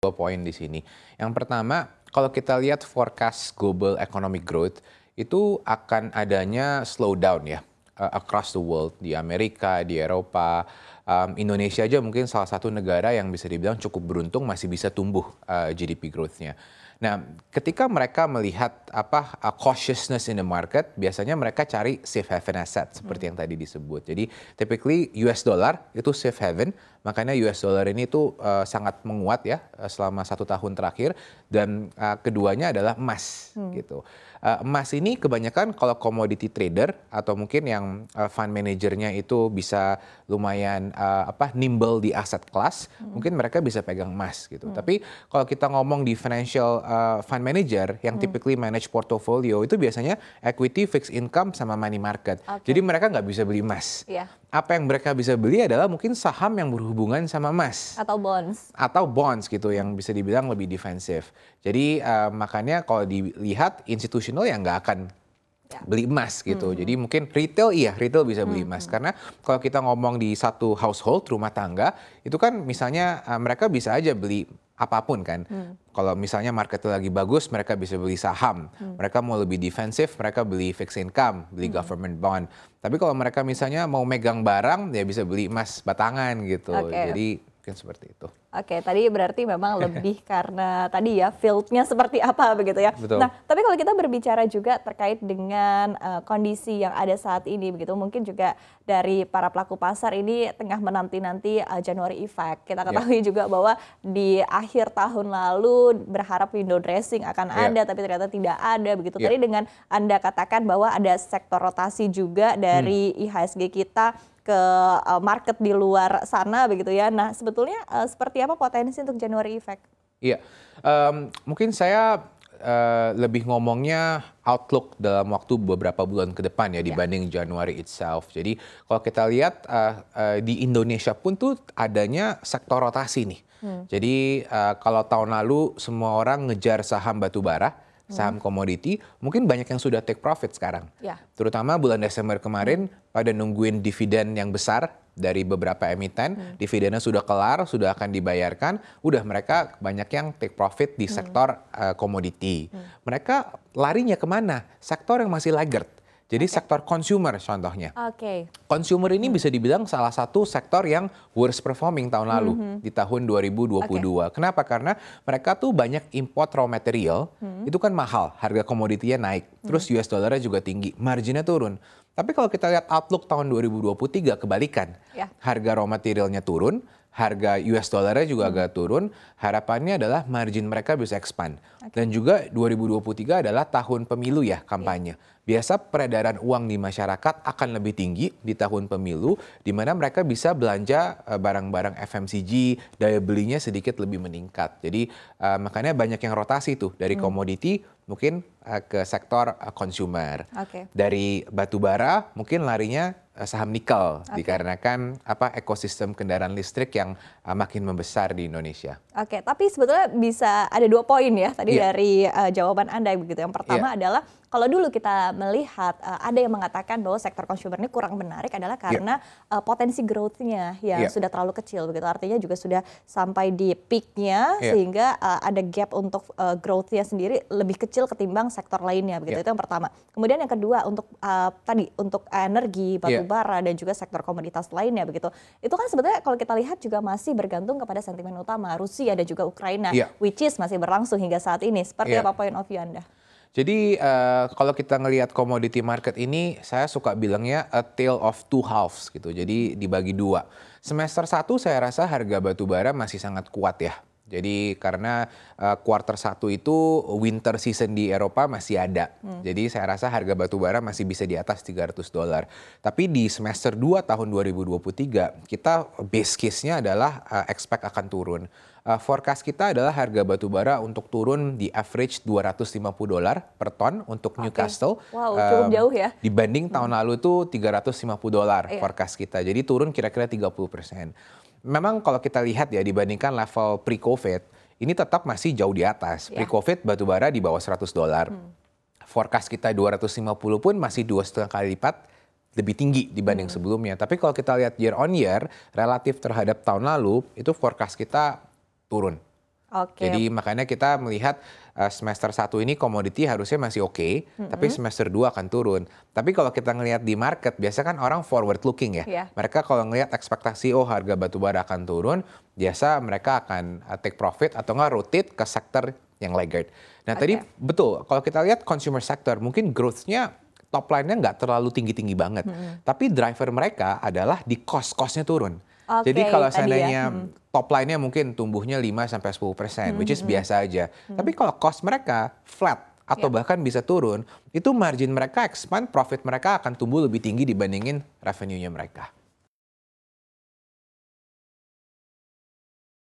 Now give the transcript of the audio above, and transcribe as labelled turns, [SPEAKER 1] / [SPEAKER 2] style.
[SPEAKER 1] dua poin di sini. Yang pertama, kalau kita lihat forecast global economic growth itu akan adanya slowdown ya eh, across the world di Amerika, di Eropa, um, Indonesia aja mungkin salah satu negara yang bisa dibilang cukup beruntung masih bisa tumbuh uh, eh, GDP growth-nya. Nah, ketika mereka melihat apa uh, cautiousness in the market, biasanya mereka cari safe haven asset seperti hmm. yang tadi disebut. Jadi, typically US dollar itu safe haven, Makanya US dollar ini tuh uh, sangat menguat ya eh, selama satu tahun terakhir dan uh, keduanya adalah emas hmm. gitu. Uh, emas ini kebanyakan kalau commodity trader atau mungkin yang uh, fund manajernya itu bisa lumayan uh, apa nimble di aset kelas, hmm. mungkin mereka bisa pegang emas gitu. Hmm. Tapi kalau kita ngomong di financial uh, fund manager yang hmm. typically manage portfolio itu biasanya equity, fixed income sama money market. Okay. Jadi mereka nggak bisa beli emas. Yeah apa yang mereka bisa beli adalah mungkin saham yang berhubungan sama emas atau bonds atau bonds gitu yang bisa dibilang lebih defensif. Jadi uh, makanya kalau dilihat institusional yang nggak akan ya. beli emas gitu. -hmm. Jadi mungkin retail iya retail bisa beli emas -hmm. karena kalau kita ngomong di satu household rumah tangga itu kan misalnya uh, mereka bisa aja beli apapun kan. Hmm. Kalau misalnya market lagi bagus, mereka bisa beli saham. Hmm. Mereka mau lebih defensif, mereka beli fixed income, beli hmm. government bond. Tapi kalau mereka misalnya mau megang barang, ya bisa beli emas batangan gitu. Okay. Jadi Mungkin seperti itu.
[SPEAKER 2] Oke, tadi berarti memang lebih karena tadi ya fieldnya seperti apa begitu ya. Betul. Nah, tapi kalau kita berbicara juga terkait dengan uh, kondisi yang ada saat ini begitu, mungkin juga dari para pelaku pasar ini tengah menanti-nanti uh, Januari Effect. Kita ya. ketahui yeah. juga bahwa di akhir tahun lalu berharap window dressing akan yeah. ada, tapi ternyata tidak ada begitu. Yeah. Tadi dengan Anda katakan bahwa ada sektor rotasi juga dari hmm. IHSG kita ke eh, market di luar sana begitu ya. Nah, sebetulnya uh, seperti apa potensi untuk January effect?
[SPEAKER 1] Iya, um, mungkin saya uh, lebih ngomongnya outlook dalam waktu beberapa bulan ke depan ya iya. dibanding yeah. Januari itself. Jadi kalau kita lihat uh, uh, di Indonesia pun tuh adanya sektor rotasi nih. Hmm. Jadi uh, kalau tahun lalu semua orang ngejar saham batubara. bara saham komoditi, mungkin banyak yang sudah take profit sekarang. Ya. Terutama bulan Desember kemarin hmm. pada nungguin dividen yang besar dari beberapa emiten, hmm. dividennya sudah kelar, sudah akan dibayarkan, udah mereka banyak yang take profit di hmm. sektor hmm. uh, komoditi. Hmm. Mereka larinya kemana? Sektor yang masih laggard jadi okay. sektor consumer contohnya. Oke. Okay. Consumer ini hmm. bisa dibilang salah satu sektor yang worst performing tahun lalu hmm. hmm. di tahun 2022. Okay. Kenapa? Karena mereka tuh banyak import raw material, hmm. itu kan mahal, harga komoditinya naik. Hmm. Terus US dollar juga tinggi, marginnya turun. Tapi kalau kita lihat outlook tahun 2023 kebalikan. Yeah. Harga raw materialnya turun, harga US dollarnya juga hmm. agak turun. Harapannya adalah margin mereka bisa expand. Okay. Dan juga 2023 adalah tahun pemilu ya kampanye. Yeah. Biasa peredaran uang di masyarakat akan lebih tinggi di tahun pemilu di mana mereka bisa belanja eh, barang-barang FMCG, daya belinya sedikit lebih meningkat. Jadi uh, makanya banyak yang rotasi tuh dari hmm. komoditi mungkin uh, ke sektor uh, consumer. Okay. Dari batu bara mungkin larinya Eh, saham nikel okay. dikarenakan apa ekosistem kendaraan listrik yang eh, makin membesar di Indonesia.
[SPEAKER 2] Oke, tapi sebetulnya bisa ada dua poin ya tadi yeah. dari uh, jawaban Anda begitu. Yang pertama yeah. adalah kalau dulu kita melihat uh, ada yang mengatakan bahwa sektor consumer ini kurang menarik adalah iya. karena yeah. uh, potensi growth-nya yang yeah. sudah terlalu kecil begitu. Artinya juga sudah sampai di peak-nya yeah. sehingga uh, ada gap untuk uh, growth-nya sendiri lebih kecil ketimbang sektor lainnya begitu. Yeah. Itu yang pertama. Kemudian yang kedua untuk uh, tadi untuk energi, iya. batu yeah. dan juga sektor komoditas lainnya begitu. Itu kan sebetulnya kalau kita lihat juga masih bergantung kepada sentimen utama Rusia Rusia dan juga Ukraina, yeah. which is masih berlangsung hingga saat ini. Seperti yeah. apa point of view Anda?
[SPEAKER 1] Jadi uh, kalau kita ngelihat commodity market ini, saya suka bilangnya a tale of two halves gitu. Jadi dibagi dua. Semester satu, saya rasa harga batu bara masih sangat kuat ya jadi karena uh, eh, quarter satu itu winter season di Eropa masih ada. Hmm. Jadi saya rasa harga batu bara masih bisa di atas 300 dolar. Tapi di semester 2 tahun 2023 kita base case-nya adalah uh, expect akan turun. Uh, forecast kita adalah harga batu bara untuk turun di average 250 dolar per ton untuk okay. Newcastle. Wow, cukup um, jauh ya. Dibanding tahun hmm. lalu itu 350 dolar yeah. forecast kita. Jadi turun kira-kira 30 persen memang kalau kita lihat ya dibandingkan level pre-COVID, ini tetap masih jauh di atas. Iya. Pre-COVID batubara di bawah 100 dolar. Hmm. Forecast kita 250 pun masih dua setengah kali lipat lebih tinggi dibanding hmm. sebelumnya. Tapi kalau kita lihat year on year, relatif terhadap tahun lalu, itu forecast kita turun. Okay. Jadi makanya kita melihat eh, semester 1 ini komoditi harusnya masih oke, okay, mm-hmm. tapi semester 2 akan turun. Tapi kalau kita ngelihat di market, biasa kan orang forward looking ya. Yeah. Mereka kalau ngelihat ekspektasi oh harga batu batubara akan turun, biasa mereka akan eh, take profit atau nggak rotate ke sektor yang laggard. Nah okay. tadi betul, kalau kita lihat consumer sector, mungkin growth-nya top line-nya nggak terlalu tinggi-tinggi banget. Mm-hmm. Tapi driver mereka adalah di cost-costnya turun. Okay, Jadi kalau ya. seandainya ya. top line-nya mungkin tumbuhnya 5 sampai 10 persen, hmm, which is hmm, hmm. biasa aja. Hmm. Tapi kalau cost mereka flat atau yeah. bahkan bisa turun, itu margin mereka expand, profit mereka akan tumbuh lebih tinggi dibandingin revenue-nya mereka.